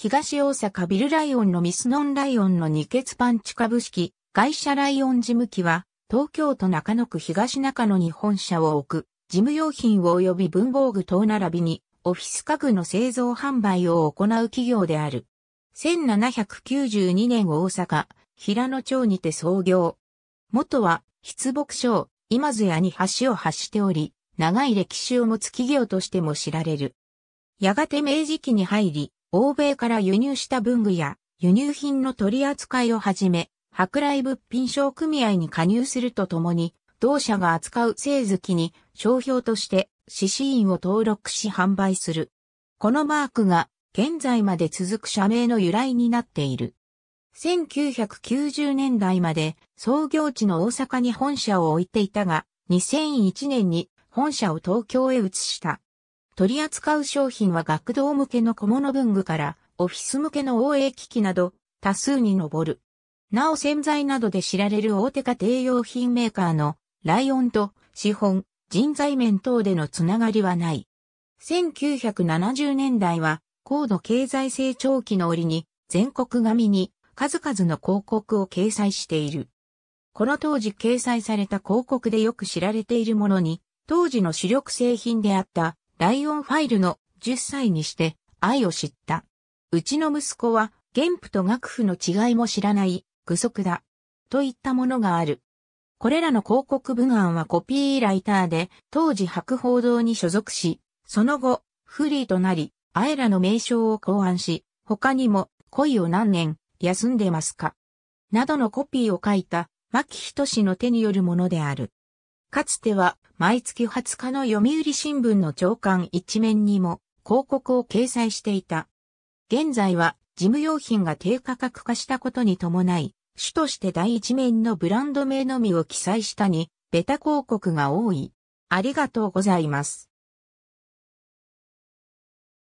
東大阪ビルライオンのミスノンライオンの二欠パンチ株式会社ライオン事務機は、東京都中野区東中野に本社を置く、事務用品及び文房具等並びに、オフィス家具の製造販売を行う企業である。1792年大阪、平野町にて創業。元は、筆木商、今津屋に橋を発しており、長い歴史を持つ企業としても知られる。やがて明治期に入り、欧米から輸入した文具や輸入品の取り扱いをはじめ、舶来物品商組合に加入するとともに、同社が扱う製図機に商標として指針員を登録し販売する。このマークが現在まで続く社名の由来になっている。1990年代まで創業地の大阪に本社を置いていたが、2001年に本社を東京へ移した。取り扱う商品は学童向けの小物文具から、オフィス向けの応援機器など、多数に上る。なお洗剤などで知られる大手家庭用品メーカーの、ライオンと、資本、人材面等でのつながりはない。1970年代は、高度経済成長期の折に、全国紙に数々の広告を掲載している。この当時掲載された広告でよく知られているものに、当時の主力製品であったライオンファイルの10歳にして愛を知った。うちの息子は原譜と楽譜の違いも知らない具足だ。といったものがある。これらの広告文案はコピーライターで当時白報堂に所属し、その後フリーとなり、あえらの名称を考案し、他にも恋を何年休んでますかなどのコピーを書いた牧人氏の手によるものである。かつては毎月20日の読売新聞の朝刊一面にも広告を掲載していた。現在は事務用品が低価格化したことに伴い、主として第一面のブランド名のみを記載したに、ベタ広告が多い。ありがとうございます。